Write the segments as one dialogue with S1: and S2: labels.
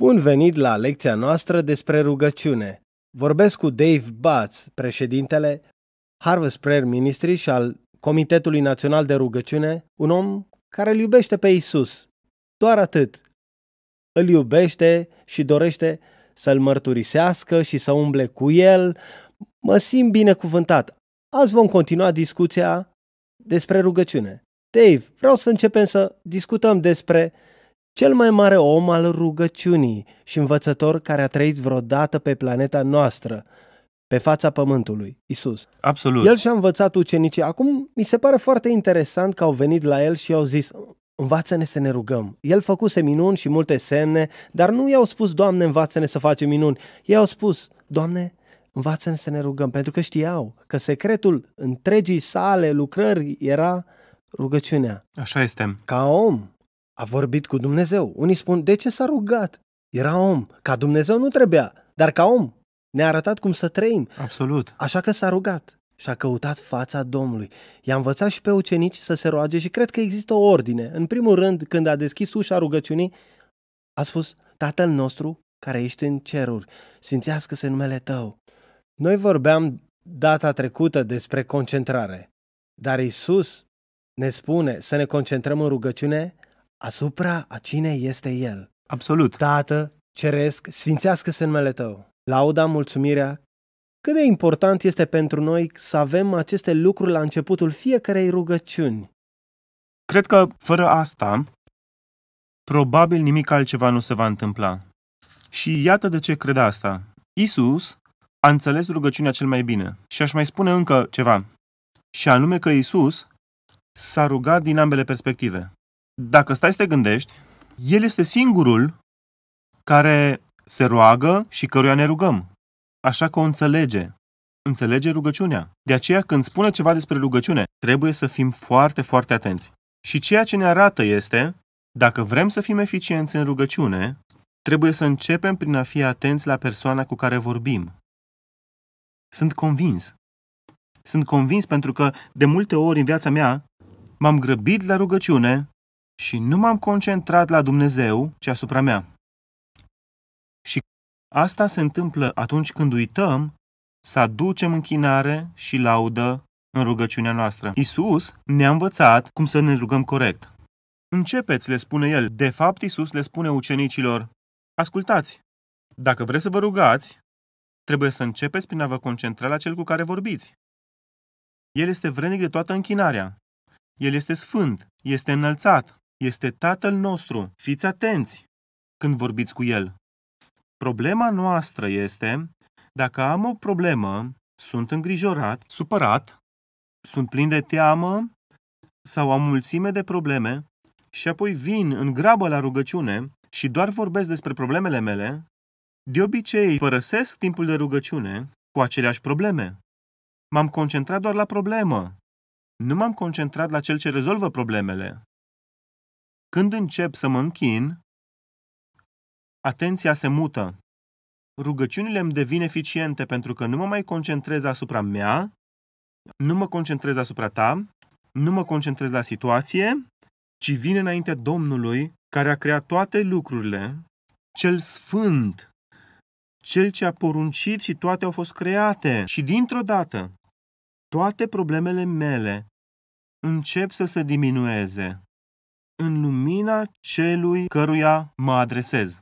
S1: Bun venit la lecția noastră despre rugăciune. Vorbesc cu Dave Batz, președintele Harvest Prayer Ministry și al Comitetului Național de Rugăciune, un om care îl iubește pe Isus. Doar atât. Îl iubește și dorește să-l mărturisească și să umble cu el. Mă simt binecuvântat. Azi vom continua discuția despre rugăciune. Dave, vreau să începem să discutăm despre cel mai mare om al rugăciunii și învățător care a trăit vreodată pe planeta noastră, pe fața pământului, Isus. Absolut. El și-a învățat ucenicii. Acum mi se pare foarte interesant că au venit la el și au zis, învață-ne să ne rugăm. El făcuse minuni și multe semne, dar nu i-au spus, Doamne, învață-ne să facem minuni. Ei au spus, Doamne, învață-ne să ne rugăm, pentru că știau că secretul întregii sale lucrări era rugăciunea. Așa este. Ca om. A vorbit cu Dumnezeu. Unii spun, de ce s-a rugat? Era om. Ca Dumnezeu nu trebuia, dar ca om. Ne-a arătat cum să trăim. Absolut. Așa că s-a rugat și a căutat fața Domnului. I-a învățat și pe ucenici să se roage și cred că există o ordine. În primul rând, când a deschis ușa rugăciunii, a spus, Tatăl nostru care ești în ceruri, sfințească-se numele tău. Noi vorbeam data trecută despre concentrare, dar Isus ne spune să ne concentrăm în rugăciune asupra a cine este El. Absolut. Tată, ceresc, sfințească-se numele Tău. Lauda, mulțumirea, cât de important este pentru noi să avem aceste lucruri la începutul fiecarei rugăciuni. Cred că fără asta, probabil
S2: nimic altceva nu se va întâmpla. Și iată de ce cred asta. Isus a înțeles rugăciunea cel mai bine. Și aș mai spune încă ceva. Și anume că Isus s-a rugat din ambele perspective dacă stai să te gândești, El este singurul care se roagă și căruia ne rugăm. Așa că o înțelege. Înțelege rugăciunea. De aceea, când spune ceva despre rugăciune, trebuie să fim foarte, foarte atenți. Și ceea ce ne arată este, dacă vrem să fim eficienți în rugăciune, trebuie să începem prin a fi atenți la persoana cu care vorbim. Sunt convins. Sunt convins pentru că, de multe ori în viața mea, m-am grăbit la rugăciune și nu m-am concentrat la Dumnezeu, ci asupra mea. Și asta se întâmplă atunci când uităm să aducem închinare și laudă în rugăciunea noastră. Isus ne-a învățat cum să ne rugăm corect. Începeți, le spune el. De fapt, Isus le spune ucenicilor, ascultați, dacă vreți să vă rugați, trebuie să începeți prin a vă concentra la cel cu care vorbiți. El este vrenic de toată închinarea. El este sfânt, este înălțat, este Tatăl nostru, fiți atenți când vorbiți cu El. Problema noastră este, dacă am o problemă, sunt îngrijorat, supărat, sunt plin de teamă sau am mulțime de probleme și apoi vin în grabă la rugăciune și doar vorbesc despre problemele mele, de obicei părăsesc timpul de rugăciune cu aceleași probleme. M-am concentrat doar la problemă. Nu m-am concentrat la cel ce rezolvă problemele. Când încep să mă închin, atenția se mută. Rugăciunile îmi devin eficiente pentru că nu mă mai concentrez asupra mea, nu mă concentrez asupra ta, nu mă concentrez la situație, ci vin înaintea Domnului care a creat toate lucrurile, cel sfânt, cel ce a poruncit și toate au fost create. Și dintr-o dată, toate problemele mele încep să se diminueze în lumina celui căruia mă adresez.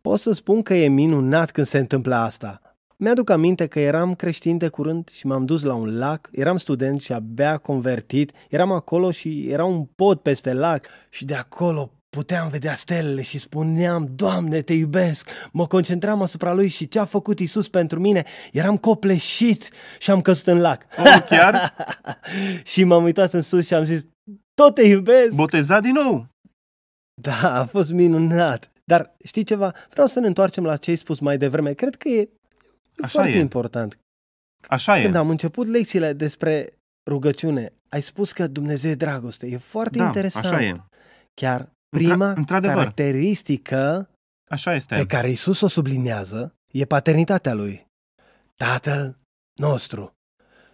S1: Pot să spun că e minunat când se întâmplă asta. Mi-aduc aminte că eram creștin de curând și m-am dus la un lac, eram student și abia convertit, eram acolo și era un pod peste lac și de acolo puteam vedea stelele și spuneam, Doamne, te iubesc! Mă concentram asupra lui și ce a făcut Isus pentru mine, eram copleșit și am căzut în lac. Oh, chiar? și m-am uitat în sus și am zis, tot te iubesc. Botezat din nou. Da, a fost minunat. Dar știi ceva? Vreau să ne întoarcem la ce ai spus mai devreme. Cred că e Așa foarte e. important. Așa Când e. Când am început lecțiile despre rugăciune, ai spus că Dumnezeu e dragoste. E foarte da, interesant. Așa e. Chiar prima Într- caracteristică așa este. pe care Isus o sublinează e paternitatea lui. Tatăl nostru.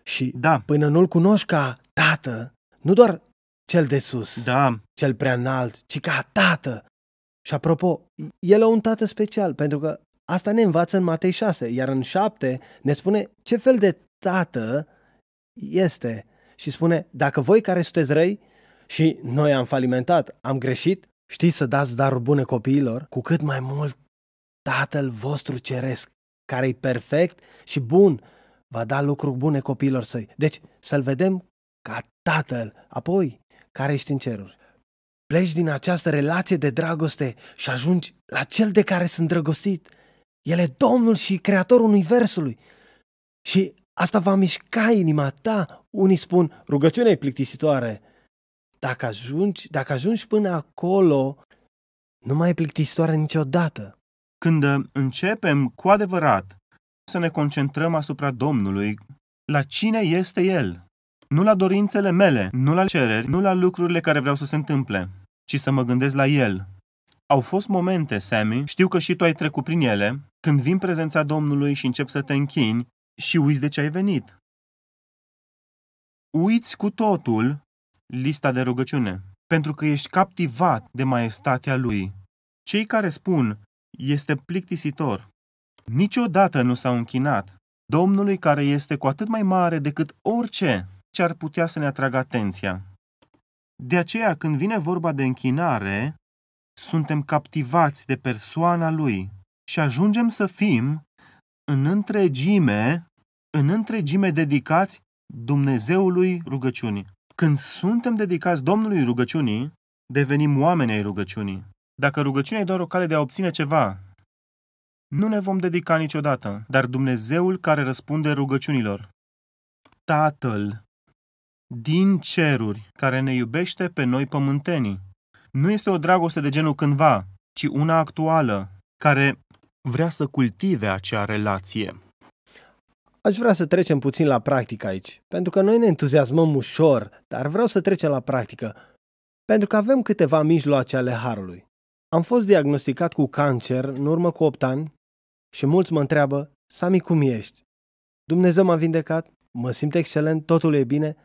S1: Și da. până nu-l cunoști ca tată, nu doar cel de sus, da. cel prea înalt, ci ca tată. Și apropo, el a un tată special, pentru că asta ne învață în Matei 6, iar în 7 ne spune ce fel de tată este și spune, dacă voi care sunteți răi și noi am falimentat, am greșit, știți să dați daruri bune copiilor, cu cât mai mult Tatăl vostru ceresc, care e perfect și bun, va da lucruri bune copiilor săi. Deci să-l vedem ca Tatăl. Apoi, care ești în ceruri. Pleci din această relație de dragoste și ajungi la cel de care sunt drăgostit. El e Domnul și Creatorul Universului. Și asta va mișca inima ta. Unii spun, rugăciunea e plictisitoare. Dacă ajungi, dacă ajungi până acolo, nu mai e plictisitoare niciodată. Când uh, începem cu adevărat
S2: să ne concentrăm asupra Domnului, la cine este El, nu la dorințele mele, nu la cereri, nu la lucrurile care vreau să se întâmple, ci să mă gândesc la el. Au fost momente, Sammy, știu că și tu ai trecut prin ele, când vin prezența Domnului și încep să te închini și uiți de ce ai venit. Uiți cu totul lista de rugăciune, pentru că ești captivat de maestatea lui. Cei care spun, este plictisitor, niciodată nu s-au închinat Domnului care este cu atât mai mare decât orice ce ar putea să ne atragă atenția. De aceea, când vine vorba de închinare, suntem captivați de persoana lui și ajungem să fim în întregime, în întregime dedicați Dumnezeului rugăciunii. Când suntem dedicați Domnului rugăciunii, devenim oameni ai rugăciunii. Dacă rugăciunea e doar o cale de a obține ceva, nu ne vom dedica niciodată, dar Dumnezeul care răspunde rugăciunilor, Tatăl din ceruri, care ne iubește pe noi pământenii. Nu este o dragoste de genul cândva,
S1: ci una actuală, care vrea să cultive acea relație. Aș vrea să trecem puțin la practică aici, pentru că noi ne entuziasmăm ușor, dar vreau să trecem la practică, pentru că avem câteva mijloace ale harului. Am fost diagnosticat cu cancer în urmă cu 8 ani și mulți mă întreabă, Sami, cum ești? Dumnezeu m-a vindecat, mă simt excelent, totul e bine,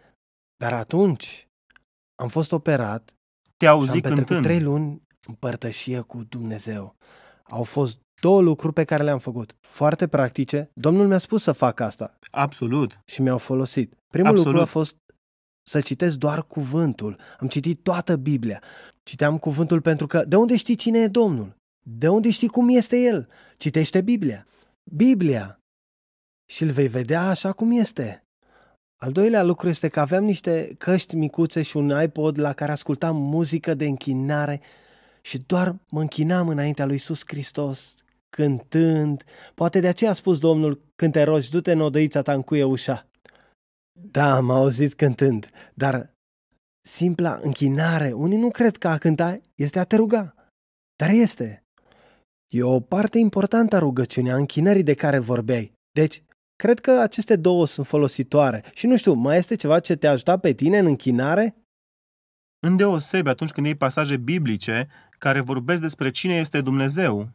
S1: dar atunci am fost operat Te-au și am petrecut trei luni în părtășie cu Dumnezeu. Au fost două lucruri pe care le-am făcut, foarte practice. Domnul mi-a spus să fac asta. Absolut. Și mi-au folosit. Primul Absolut. lucru a fost să citesc doar cuvântul. Am citit toată Biblia. Citeam cuvântul pentru că de unde știi cine e Domnul? De unde știi cum este El? Citește Biblia. Biblia. Și îl vei vedea așa cum este. Al doilea lucru este că aveam niște căști micuțe și un iPod la care ascultam muzică de închinare și doar mă închinam înaintea lui Iisus Hristos, cântând. Poate de aceea a spus Domnul, când te rogi, du-te în odăița ta, cuie ușa. Da, m auzit cântând, dar simpla închinare, unii nu cred că a cânta este a te ruga, dar este. E o parte importantă a rugăciunii, a închinării de care vorbeai. Deci, Cred că aceste două sunt folositoare și nu știu, mai este ceva ce te ajuta pe tine în închinare?
S2: Îndeosebi atunci când iei pasaje biblice care vorbesc despre cine este Dumnezeu.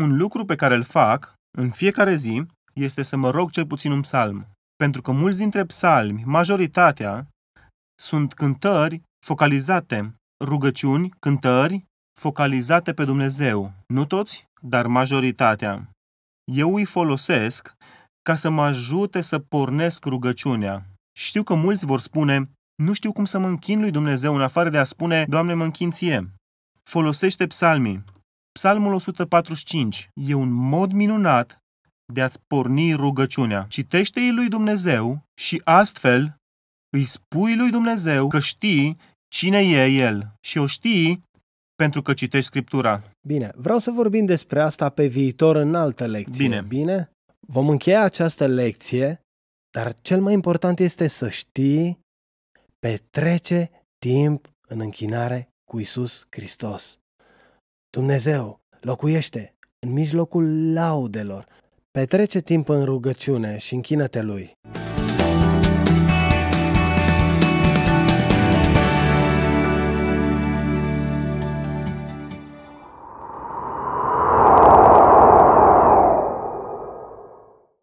S2: Un lucru pe care îl fac în fiecare zi este să mă rog cel puțin un psalm. Pentru că mulți dintre psalmi, majoritatea, sunt cântări focalizate, rugăciuni, cântări focalizate pe Dumnezeu. Nu toți, dar majoritatea. Eu îi folosesc ca să mă ajute să pornesc rugăciunea. Știu că mulți vor spune, nu știu cum să mă închin lui Dumnezeu în afară de a spune, Doamne, mă închin ție. Folosește psalmii. Psalmul 145 e un mod minunat de a-ți porni rugăciunea. Citește-i lui Dumnezeu și astfel îi spui lui Dumnezeu că știi cine e El și o știi pentru că citești Scriptura.
S1: Bine, vreau să vorbim despre asta pe viitor în altă lecție. Bine. Bine? Vom încheia această lecție, dar cel mai important este să știi petrece timp în închinare cu Isus Hristos. Dumnezeu locuiește în mijlocul laudelor. Petrece timp în rugăciune și închină-te Lui.